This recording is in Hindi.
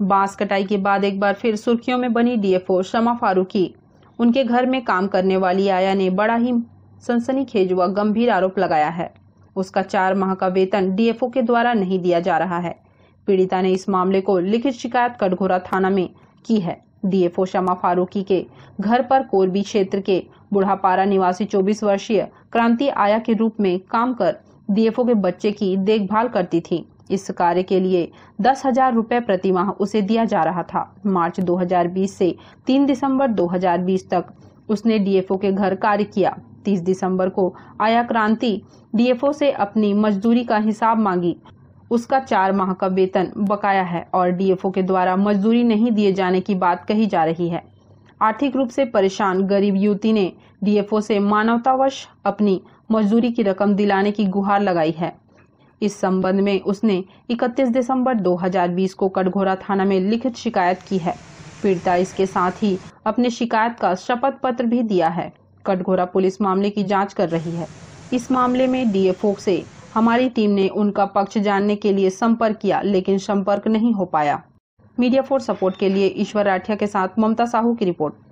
बांस कटाई के बाद एक बार फिर सुर्खियों में बनी डीएफओ शमा फारूकी उनके घर में काम करने वाली आया ने बड़ा ही सनसनी व गंभीर आरोप लगाया है उसका चार माह का वेतन डीएफओ के द्वारा नहीं दिया जा रहा है पीड़िता ने इस मामले को लिखित शिकायत कटघोरा थाना में की है डीएफओ शमा फारूकी के घर पर कोरबी क्षेत्र के बुढ़ापारा निवासी 24 वर्षीय क्रांति आया के रूप में काम कर डीएफओ के बच्चे की देखभाल करती थी इस कार्य के लिए दस हजार प्रति प्रतिमाह उसे दिया जा रहा था मार्च 2020 से 3 दिसंबर 2020 तक उसने डीएफओ के घर कार्य किया 30 दिसंबर को आया क्रांति डीएफओ से अपनी मजदूरी का हिसाब मांगी उसका चार माह का वेतन बकाया है और डीएफओ के द्वारा मजदूरी नहीं दिए जाने की बात कही जा रही है आर्थिक रूप से परेशान गरीब युवती ने डीएफओ से मानवतावश अपनी मजदूरी की रकम दिलाने की गुहार लगाई है इस संबंध में उसने 31 दिसंबर 2020 को कटघोरा थाना में लिखित शिकायत की है पीड़िता इसके साथ ही अपने शिकायत का शपथ पत्र भी दिया है कटघोरा पुलिस मामले की जांच कर रही है इस मामले में डीएफओ से हमारी टीम ने उनका पक्ष जानने के लिए संपर्क किया लेकिन संपर्क नहीं हो पाया मीडिया फोर सपोर्ट के लिए ईश्वर राठिया के साथ ममता साहू की रिपोर्ट